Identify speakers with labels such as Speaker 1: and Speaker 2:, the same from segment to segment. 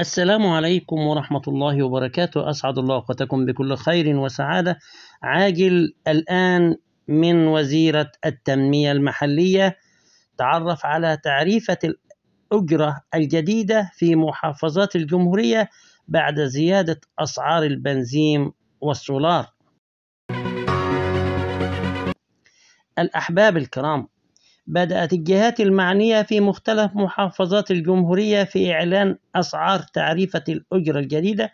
Speaker 1: السلام عليكم ورحمة الله وبركاته أسعد الله أوقاتكم بكل خير وسعادة عاجل الآن من وزيرة التنمية المحلية تعرف على تعريفة الأجرة الجديدة في محافظات الجمهورية بعد زيادة أسعار البنزين والسولار الأحباب الكرام بدأت الجهات المعنية في مختلف محافظات الجمهورية في إعلان أسعار تعريفة الأجرة الجديدة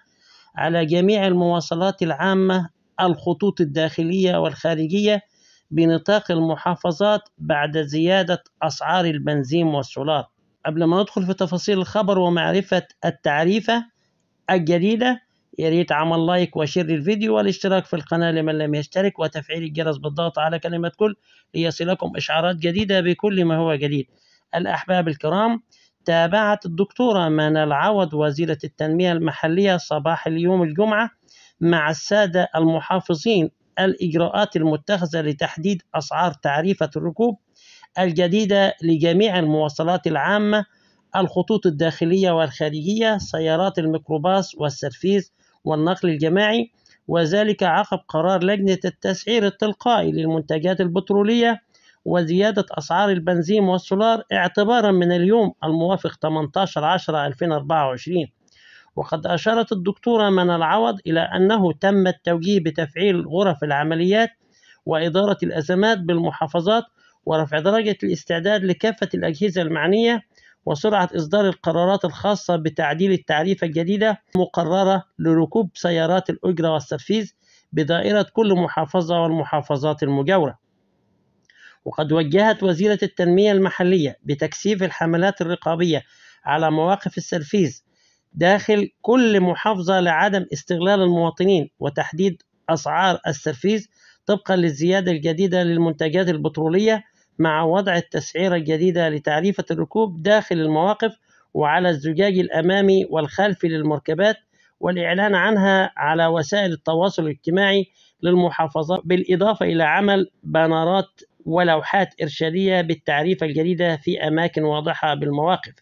Speaker 1: على جميع المواصلات العامة الخطوط الداخلية والخارجية بنطاق المحافظات بعد زيادة أسعار البنزين والسولار قبل ما ندخل في تفاصيل الخبر ومعرفة التعريفة الجديدة يا ريت عمل لايك وشير للفيديو والاشتراك في القناة لمن لم يشترك وتفعيل الجرس بالضغط على كلمة كل ليصلكم إشعارات جديدة بكل ما هو جديد الأحباب الكرام تابعت الدكتورة منال عوض وزيرة التنمية المحلية صباح اليوم الجمعة مع السادة المحافظين الإجراءات المتخذة لتحديد أسعار تعريفة الركوب الجديدة لجميع المواصلات العامة الخطوط الداخلية والخارجية سيارات الميكروباص والسرفيس والنقل الجماعي وذلك عقب قرار لجنة التسعير التلقائي للمنتجات البترولية وزيادة أسعار البنزين والسولار اعتبارا من اليوم الموافق 18 10 2024 وقد أشارت الدكتورة من العوض إلى أنه تم التوجيه بتفعيل غرف العمليات وإدارة الأزمات بالمحافظات ورفع درجة الاستعداد لكافة الأجهزة المعنية وسرعة إصدار القرارات الخاصة بتعديل التعريفة الجديدة مقررة لركوب سيارات الأجرة والسرفيز بدائرة كل محافظة والمحافظات المجاورة وقد وجهت وزيرة التنمية المحلية بتكثيف الحملات الرقابية على مواقف السرفيز داخل كل محافظة لعدم استغلال المواطنين وتحديد أسعار السرفيز طبقا للزيادة الجديدة للمنتجات البترولية مع وضع التسعيرة الجديدة لتعريفة الركوب داخل المواقف وعلى الزجاج الأمامي والخلفي للمركبات والإعلان عنها على وسائل التواصل الاجتماعي للمحافظات بالإضافة إلى عمل بانرات ولوحات إرشادية بالتعريفة الجديدة في أماكن واضحة بالمواقف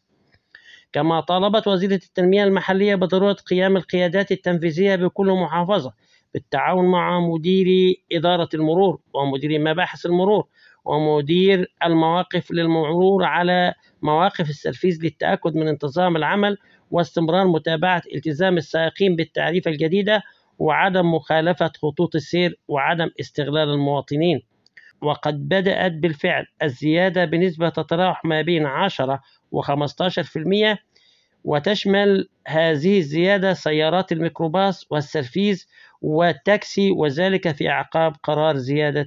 Speaker 1: كما طالبت وزيرة التنمية المحلية بضرورة قيام القيادات التنفيذية بكل محافظة بالتعاون مع مديري إدارة المرور ومديري مباحث المرور ومدير المواقف للمرور على مواقف السرفيز للتأكد من انتظام العمل واستمرار متابعة التزام السائقين بالتعريفة الجديدة وعدم مخالفة خطوط السير وعدم استغلال المواطنين وقد بدأت بالفعل الزيادة بنسبة تتراوح ما بين 10 و 15% وتشمل هذه الزيادة سيارات الميكروباص والسرفيز والتاكسي وذلك في أعقاب قرار زيادة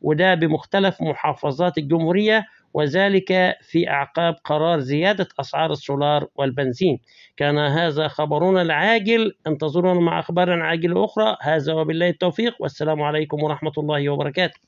Speaker 1: وده بمختلف محافظات الجمهورية وذلك في أعقاب قرار زيادة أسعار السولار والبنزين كان هذا خبرنا العاجل انتظرونا مع أخبار عاجلة أخرى هذا وبالله التوفيق والسلام عليكم ورحمة الله وبركاته